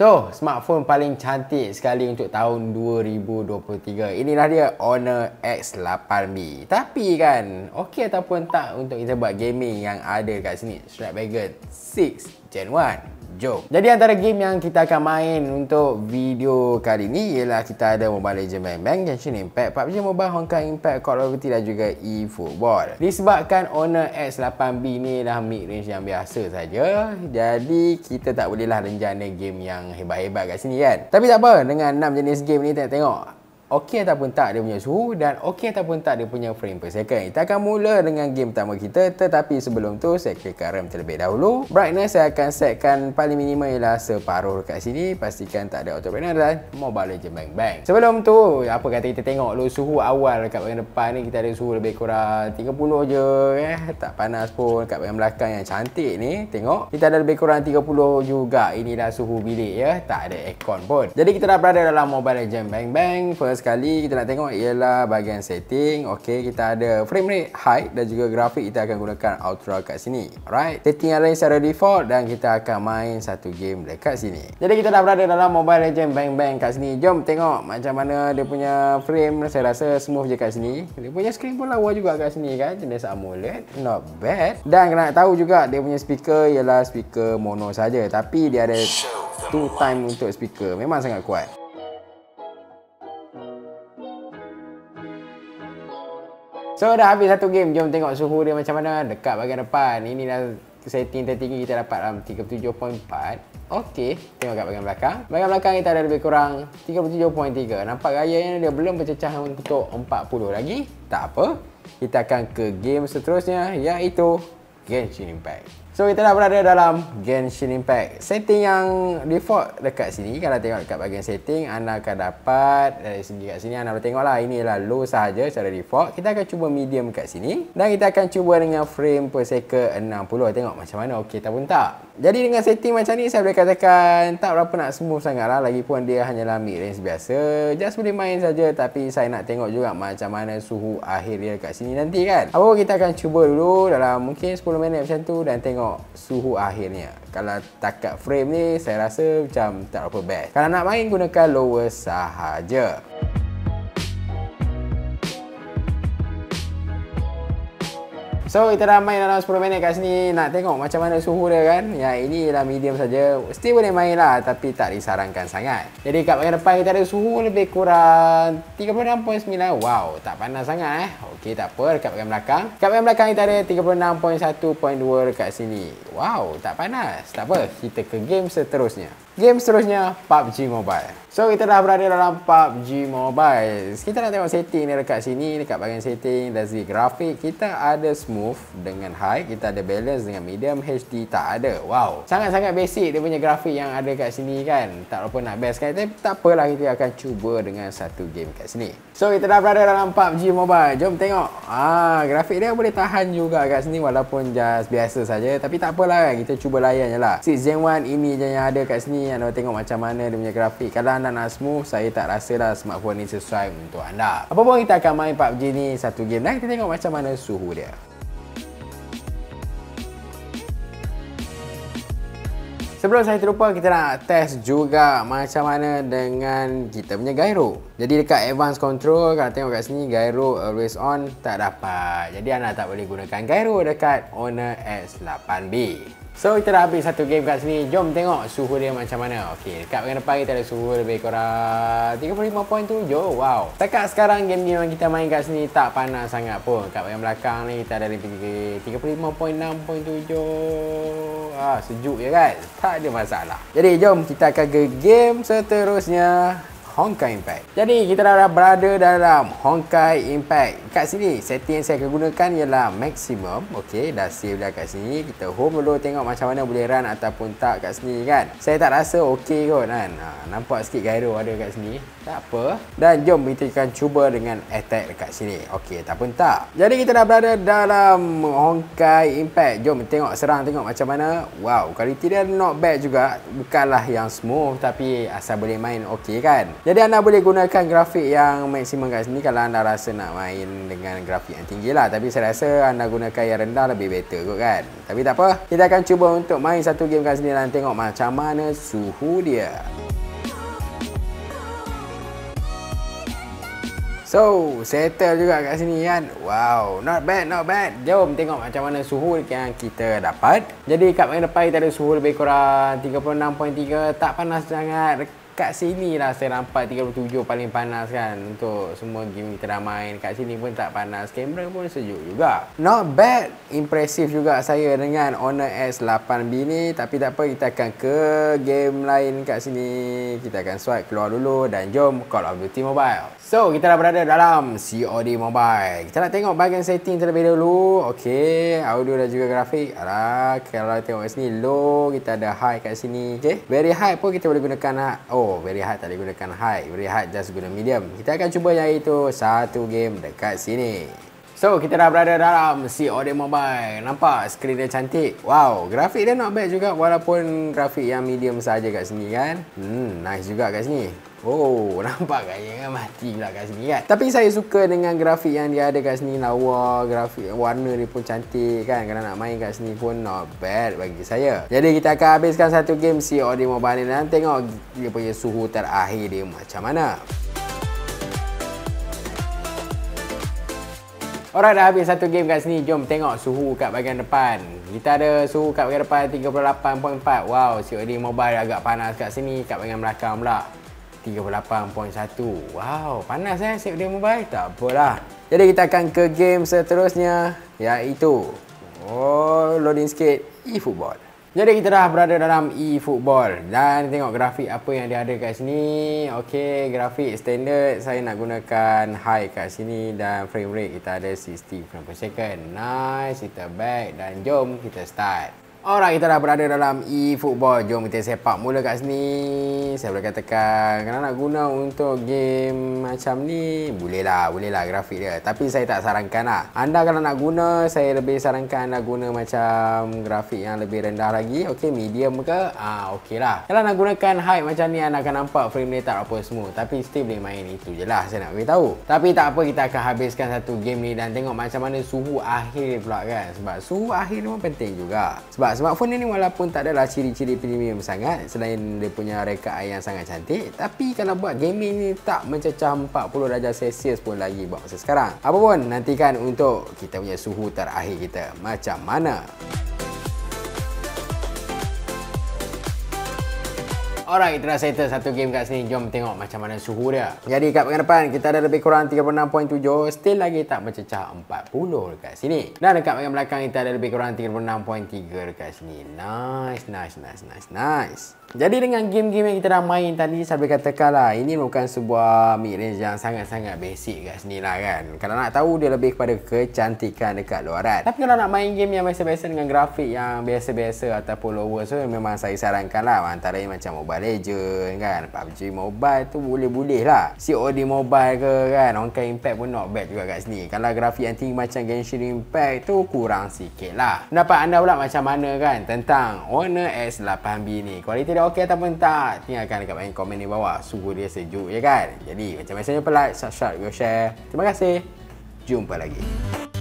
So, smartphone paling cantik sekali untuk tahun 2023. Inilah dia Honor X8B. Tapi kan, okey ataupun tak untuk kita buat gaming yang ada kat sini. Snapdragon 6 Gen 1 Jom Jadi antara game yang kita akan main untuk video kali ni Ialah kita ada Mobile Legends Bang Bang Genshin Impact PUBG Mobile Hong Kong Impact Call of Duty dan juga eFootball Disebabkan Honor X8B ni dah mid range yang biasa saja, Jadi kita tak bolehlah renjana game yang hebat-hebat kat sini kan Tapi tak apa dengan 6 jenis game ni tengok-tengok okey ataupun tak dia punya suhu dan okey ataupun tak dia punya frame per second. Kita akan mula dengan game pertama kita tetapi sebelum tu saya klikkan RAM terlebih dahulu. Brightness saya akan setkan paling minima ialah separuh kat sini. Pastikan tak ada auto brightness dan mobile je bang bang. Sebelum tu apa kata kita tengok dulu suhu awal dekat bagian depan ni kita ada suhu lebih kurang 30 je eh. Tak panas pun dekat bagian belakang yang cantik ni. Tengok kita ada lebih kurang 30 juga. Inilah suhu bilik ya. Tak ada aircon pun. Jadi kita dah berada dalam mobile je bang bang. First sekali kita nak tengok ialah bahagian setting. Okey, kita ada frame rate, high dan juga grafik kita akan gunakan ultra kat sini. Alright. Setting yang lain secara default dan kita akan main satu game dekat sini. Jadi kita dah berada dalam Mobile Legend Bang Bang kat sini. Jom tengok macam mana dia punya frame. Saya rasa smooth je kat sini. Dia punya screen pun lawa juga kat sini kan. Jenis AMOLED. Not bad. Dan kena tahu juga dia punya speaker ialah speaker mono saja. Tapi dia ada two time untuk speaker. Memang sangat kuat. So dah habis satu game Jom tengok suhu dia macam mana Dekat bahagian depan Ini dah setting tertinggi kita dapat dalam 37.4 Okey, tengok kat bahagian belakang Bahagian belakang kita ada lebih kurang 37.3 Nampak gaya yang dia belum pecah untuk 40 lagi Tak apa Kita akan ke game seterusnya Iaitu Genshin Impact So kita dah berada dalam Genshin Impact Setting yang default dekat sini Kalau tengok dekat bahagian setting Anda akan dapat Dari segi kat sini anda boleh tengok lah Ini adalah low sahaja secara default Kita akan cuba medium kat sini Dan kita akan cuba dengan frame per second 60 Tengok macam mana tak pun tak Jadi dengan setting macam ni Saya boleh katakan Tak berapa nak smooth sangat lah Lagipun dia hanyalah mid range biasa Just boleh main saja Tapi saya nak tengok juga Macam mana suhu akhir dia kat sini nanti kan Apa kita akan cuba dulu Dalam mungkin 10 minit macam tu Dan tengok tengok suhu akhirnya kalau takat frame ni saya rasa macam tak apa best kalau nak main gunakan lower sahaja So kita ramai dalam 10 minit kat sini nak tengok macam mana suhu dia kan. Ya ini ialah medium saja. Still boleh main lah tapi tak disarankan sangat. Jadi kat bahagian depan kita ada suhu lebih kurang 36.9. Wow, tak panas sangat eh. Okey, tak apa dekat bahagian belakang. Kat bahagian belakang kita ada 36.1.2 dekat sini. Wow, tak panas. Tak apa, kita ke game seterusnya game seterusnya PUBG Mobile. So kita dah berada dalam PUBG Mobile. Kita nak tengok setting ni dekat sini, dekat bahagian setting dari segi grafik kita ada smooth dengan high, kita ada balance dengan medium, HD tak ada. Wow. Sangat-sangat basic dia punya grafik yang ada kat sini kan. Tak apa nak best kan. Tapi tak apalah kita akan cuba dengan satu game kat sini. So kita dah berada dalam PUBG Mobile. Jom tengok. Ah, grafik dia boleh tahan juga kat sini walaupun just biasa saja. Tapi tak apalah kan. Kita cuba layan je lah. Si Zen 1 ini je yang ada kat sini yang anda tengok macam mana dia punya grafik kalau anda nak smooth saya tak rasa lah smartphone ni sesuai untuk anda apa pun kita akan main PUBG ni satu game dan kita tengok macam mana suhu dia Sebelum saya terlupa, kita nak test juga macam mana dengan kita punya gyro. Jadi dekat Advance control, kalau tengok kat sini, gyro always on tak dapat. Jadi anda tak boleh gunakan gyro dekat Honor S8B. So kita dah habis satu game kat sini. Jom tengok suhu dia macam mana. Okay, dekat bagian depan kita ada suhu lebih kurang 35 point tu. Jo, wow. Dekat sekarang game ni memang kita main kat sini tak panas sangat pun. Dekat bagian belakang ni kita ada lebih 35.6.7. Ah, sejuk je guys. Kan? Tak ada masalah. Jadi jom kita akan ke game seterusnya. Honkai Impact. Jadi kita dah berada dalam Honkai Impact. Kat sini setting yang saya akan gunakan ialah maximum. Okey, dah save dah kat sini. Kita home dulu tengok macam mana boleh run ataupun tak kat sini kan. Saya tak rasa okey kot kan. Ha, nampak sikit gyro ada kat sini. Tak apa. Dan jom kita akan cuba dengan attack dekat sini. Okey, ataupun tak. Jadi kita dah berada dalam Honkai Impact. Jom tengok serang tengok macam mana. Wow, kualiti tidak not bad juga. Bukanlah yang smooth tapi asal boleh main okey kan. Jadi anda boleh gunakan grafik yang maksimum kat sini kalau anda rasa nak main dengan grafik yang tinggi lah. Tapi saya rasa anda gunakan yang rendah lebih better kot kan. Tapi tak apa, kita akan cuba untuk main satu game kat sini dan tengok macam mana suhu dia. So, settle juga kat sini kan. Wow, not bad, not bad. Jom tengok macam mana suhu yang kita dapat. Jadi, kat main depan kita ada suhu lebih kurang 36.3. Tak panas sangat kat sini lah saya nampak 37 paling panas kan untuk semua game kita dah main kat sini pun tak panas kamera pun sejuk juga not bad impressive juga saya dengan Honor S8B ni tapi tak apa kita akan ke game lain kat sini kita akan swipe keluar dulu dan jom Call of Duty Mobile so kita dah berada dalam COD Mobile kita nak tengok bahagian setting terlebih dulu. ok audio dan juga grafik alah kalau tengok kat sini low kita ada high kat sini ok very high pun kita boleh gunakan ha. oh Oh, very hard tak boleh gunakan high Very hard just guna medium Kita akan cuba yang itu Satu game dekat sini So kita dah berada dalam si Odin Mobile. Nampak skrin dia cantik. Wow, grafik dia not bad juga walaupun grafik yang medium saja kat sini kan. Hmm, nice juga kat sini. Oh, nampak gaya kan mati pula kat sini kan. Tapi saya suka dengan grafik yang dia ada kat sini. Lawa, grafik warna dia pun cantik kan. Kalau nak main kat sini pun not bad bagi saya. Jadi kita akan habiskan satu game si Odin Mobile ni dan tengok dia punya suhu terakhir dia macam mana. Orang dah habis satu game kat sini. Jom tengok suhu kat bahagian depan. Kita ada suhu kat bahagian depan 38.4. Wow, COD Mobile agak panas kat sini. Kat bahagian belakang pula. 38.1. Wow, panas eh COD Mobile. Tak apalah. Jadi kita akan ke game seterusnya. Iaitu. Oh, loading sikit. E-Football. Jadi kita dah berada dalam e-football dan tengok grafik apa yang dia ada kat sini. Okey, grafik standard saya nak gunakan high kat sini dan frame rate kita ada 60 frame per second. Nice, kita back dan jom kita start. Alright, kita dah berada dalam eFootball. Jom kita sepak mula kat sini. Saya boleh katakan, kalau nak guna untuk game macam ni, bolehlah, bolehlah boleh grafik dia. Tapi saya tak sarankan lah. Anda kalau nak guna, saya lebih sarankan anda guna macam grafik yang lebih rendah lagi. Okay, medium ke? Ah, okay lah. Kalau nak gunakan height macam ni, anda akan nampak frame dia tak apa semua. Tapi still boleh main itu je lah, saya nak beritahu. Tapi tak apa, kita akan habiskan satu game ni dan tengok macam mana suhu akhir pula kan. Sebab suhu akhir ni pun penting juga. Sebab sebab smartphone ni walaupun tak adalah ciri-ciri premium sangat Selain dia punya rekaan yang sangat cantik Tapi kalau buat gaming ni tak mencecah 40 darjah Celsius pun lagi buat masa sekarang Apapun nantikan untuk kita punya suhu terakhir kita Macam Mana? Alright, itulah settle satu game kat sini. Jom tengok macam mana suhu dia. Jadi kat depan kita ada lebih kurang 36.7. Still lagi tak mencecah 40 dekat sini. Dan dekat bagian belakang kita ada lebih kurang 36.3 dekat sini. Nice, nice, nice, nice, nice. Jadi dengan game-game yang kita dah main tadi Saya boleh katakan lah Ini bukan sebuah mid-range yang sangat-sangat basic kat sini lah kan Kalau nak tahu dia lebih kepada kecantikan dekat luaran Tapi kalau nak main game yang biasa-biasa dengan grafik yang biasa-biasa Ataupun lower so memang saya sarankan lah Antara macam Mobile Mobile Legend kan PUBG Mobile tu boleh-boleh lah COD Mobile ke kan Honkai Impact pun not bad juga kat sini Kalau grafik yang tinggi macam Genshin Impact tu kurang sikit lah Pendapat anda pula macam mana kan Tentang Honor S8B ni Kualiti dia okey ataupun tak Tinggalkan dekat bahagian komen di bawah Suhu dia sejuk je kan Jadi macam biasanya pelat Subscribe, go share Terima kasih Jumpa lagi